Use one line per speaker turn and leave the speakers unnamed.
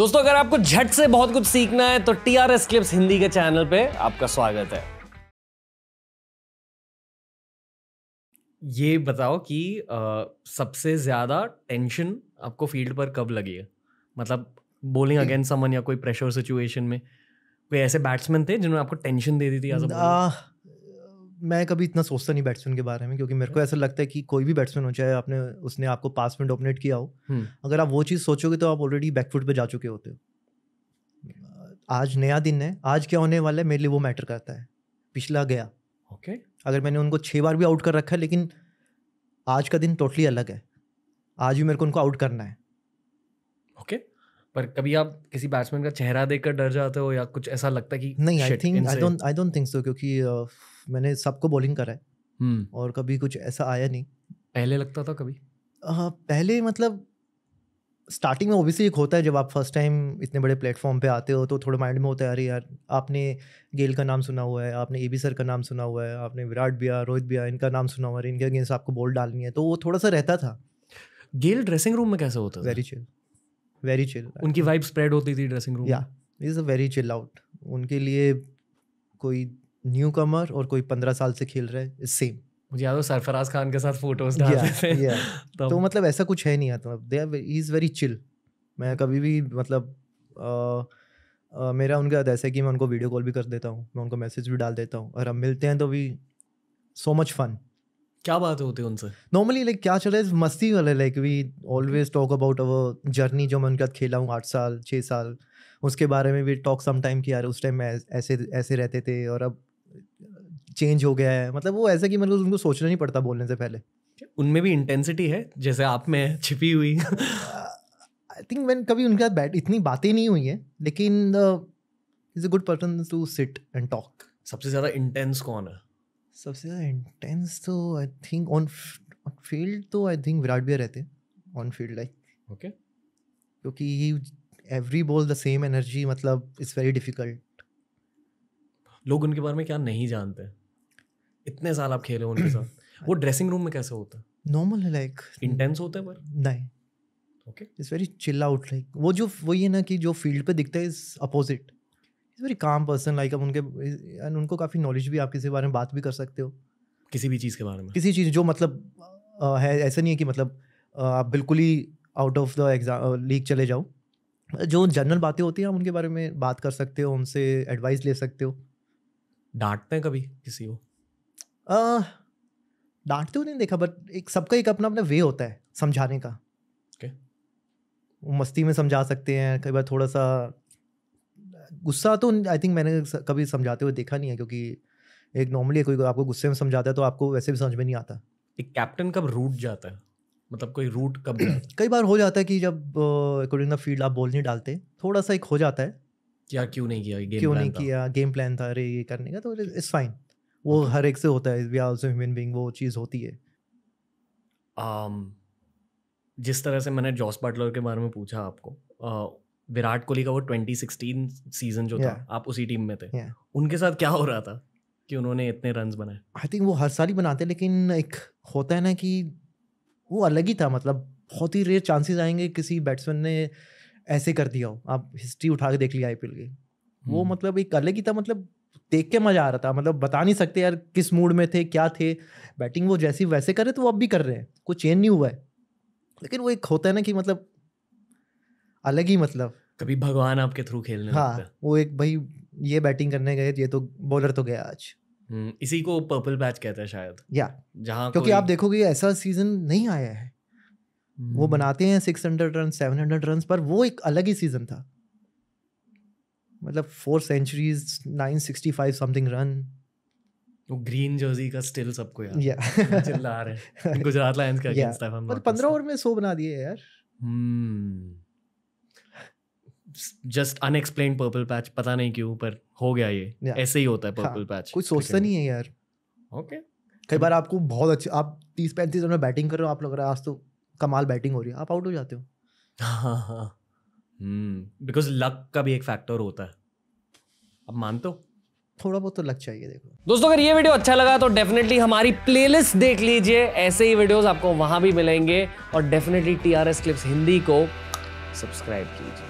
दोस्तों अगर आपको झट से बहुत कुछ सीखना है तो T R S clips Hindi के चैनल पे आपका स्वागत है ये बताओ कि आ, सबसे ज़्यादा टेंशन आपको फील्ड पर कब लगी है मतलब बोलिंग अगेंस्ट समन या कोई प्रेशर सिचुएशन में कोई ऐसे बैट्समैन थे जिन्होंने आपको टेंशन दे दी थी
मैं कभी इतना सोचता नहीं बैट्समैन के बारे में क्योंकि मेरे को ऐसा लगता है कि कोई भी बैट्समैन हो चाहे आपने उसने आपको पास में डोमिनेट किया हो हम्म। अगर आप वो चीज़ सोचोगे तो आप ऑलरेडी बैकफुट पर जा चुके होते हो आज नया दिन है आज क्या होने वाला है मेरे लिए वो मैटर करता है पिछला गया ओके अगर मैंने उनको छः बार भी आउट कर रखा है लेकिन आज का दिन टोटली अलग है आज भी मेरे को उनको आउट करना है ओके पर
कभी आप किसी बैट्समैन का चेहरा देखकर डर जाते हो या कुछ ऐसा लगता है कि नहीं I think I don't
I don't think so क्योंकि uh, मैंने सबको बॉलिंग करा है हम्म। और कभी कुछ ऐसा आया नहीं पहले लगता था कभी आ, पहले मतलब स्टार्टिंग में ओबियसली एक होता है जब आप फर्स्ट टाइम इतने बड़े प्लेटफॉर्म पे आते हो तो थोड़ा माइंड में होता है अरे यार आपने गेल का नाम सुना हुआ है आपने ए बी सर का नाम सुना हुआ है आपने विराट बिया रोहित बिया इनका नाम सुना हुआ है इनके अगेंस्ट आपको बॉल डालनी है तो वो थोड़ा सा रहता था गेल ड्रेसिंग रूम में कैसा होता वेरी चिल वेरी चिल उनकी वाइब स्प्रेड होती थी ड्रेसिंग रूम या is a very chill out उनके लिए कोई न्यू कमर और कोई पंद्रह साल से खेल रहा है सेम
मुझे याद हो सरफराज खान के साथ फोटोज yeah, थे yeah. तो, तो
मतलब ऐसा कुछ है नहीं आता they are is very chill मैं कभी भी मतलब आ, आ, मेरा उनके साथ ऐसा है कि मैं उनको वीडियो कॉल भी कर देता हूँ मैं उनको मैसेज भी डाल देता हूँ और हम मिलते हैं तो भी सो मच फन क्या बात होती है उनसे नॉर्मली लाइक क्या चल रहा है मस्ती वाले like we always talk about our journey जो मैं उनके साथ खेला हूँ आठ साल छः साल उसके बारे में भी टॉक सम टाइम किया उस टाइम में ऐसे ऐसे रहते थे और अब चेंज हो गया है मतलब वो ऐसा कि मतलब उनको सोचना नहीं पड़ता बोलने से पहले उनमें भी इंटेंसिटी है
जैसे आप में है छिपी हुई आई
थिंक मैंने कभी उनके साथ बैठ इतनी बातें नहीं हुई है लेकिन is a good person to sit and talk सबसे ज़्यादा इंटेंस कौन है सबसे ज़्यादा इंटेंस तो आई थिंक ऑन फील्ड तो आई थिंक विराट भी रहते ऑन फील्ड लाइक ओके क्योंकि every ball the same energy मतलब इट्स वेरी डिफिकल्ट लोग उनके बारे में क्या
नहीं जानते इतने साल आप खेले हो उनके साथ वो ड्रेसिंग रूम में कैसे होता है
नॉर्मल है लाइक इंटेंस होता है पर नहीं okay it's very chill out like वो जो वो ये ना कि जो फील्ड पे दिखता है is opposite is very calm person like अब उनके एंड उनको काफ़ी नॉलेज भी आप किसी बारे में बात भी कर सकते हो
किसी भी चीज़ के बारे में
किसी चीज़ जो मतलब आ, है ऐसा नहीं है कि मतलब आप बिल्कुल ही out of the exam league चले जाओ जो जनरल बातें होती हैं आप उनके बारे में बात कर सकते हो उनसे एडवाइस ले सकते हो डांटते हैं कभी किसी को डांटते हुए नहीं देखा बट एक सबका एक अपना अपना वे होता है समझाने का
okay.
मस्ती में समझा सकते हैं कई बार थोड़ा सा गुस्सा तो आई थिंक मैंने कभी समझाते हुए देखा नहीं है क्योंकि एक नॉर्मली कोई आपको गुस्से में समझाता है तो आपको वैसे भी समझ में नहीं आता
एक कैप्टन कब रूट जाता है मतलब कोई रूट कब
कई बार हो जाता है कि जब अकॉर्डिंग द फील्ड आप बोल नहीं डालते थोड़ा सा एक हो जाता है क्या क्यों नहीं किया गेम क्यों नहीं किया गेम प्लान था अरे ये करने का तो इट्स फाइन वो हर एक से होता है वी आल्सो ह्यूमन बीइंग वो चीज़ होती है
um, जिस तरह से मैंने जॉस बटलर के बारे में पूछा आपको uh, विराट कोहली का वो 2016 सीजन जो yeah. था आप उसी टीम में थे yeah. उनके साथ क्या हो रहा था कि उन्होंने इतने रन बनाए
आई थिंक वो हर साल ही बनाते लेकिन एक होता है ना कि वो अलग ही था मतलब बहुत ही रेयर चांसेस आएंगे किसी बैट्समैन ने ऐसे कर दिया हो आप हिस्ट्री उठा के देख लिया आईपीएल की वो हम्म। मतलब एक अलग ही था मतलब देख के मजा आ रहा था मतलब बता नहीं सकते यार किस मूड में थे क्या थे बैटिंग वो जैसी वैसे कर रहे तो वो अब भी कर रहे हैं कोई चेंज नहीं हुआ है लेकिन वो एक होता है ना कि मतलब अलग ही मतलब
कभी भगवान आपके थ्रू खेलने हाँ
वो एक भाई ये बैटिंग करने गए ये तो बॉलर तो गया आज
हम्म, इसी को पर्पल बैच कहते हैं शायद या जहाँ क्योंकि आप
देखोगे ऐसा सीजन नहीं आया है वो hmm. बनाते हैं six hundred run seven hundred run पर वो एक अलग ही सीजन था मतलब four centuries nine sixty five something run वो ग्रीन जर्सी का स्टिल सबको यार yeah. चिल्ला रहे हैं गुजरात लायंस का अगेंस्ट yeah. मतलब 15 ओवर में 100 बना दिए यार
जस्ट अनएक्सप्लेन पर्पल पैच पता नहीं क्यों पर हो गया ये yeah. ऐसे ही होता है पर्पल पैच कुछ सोचता नहीं
है यार ओके okay. कई बार आपको बहुत अच्छा आप तीस पैंतीस रन में बैटिंग कर रहे हो आप लग रहा है आज तो कमाल बैटिंग हो रही है आप आउट हो जाते
हो बिकॉज हम्म, लक का भी एक फैक्टर होता है अब मानते हो
थोड़ा बहुत तो लग चाहिए
देखो दोस्तों अगर ये वीडियो अच्छा लगा तो डेफिनेटली हमारी प्लेलिस्ट देख लीजिए ऐसे ही वीडियोस आपको वहां भी मिलेंगे और डेफिनेटली टीआरएस क्लिप्स हिंदी को सब्सक्राइब कीजिए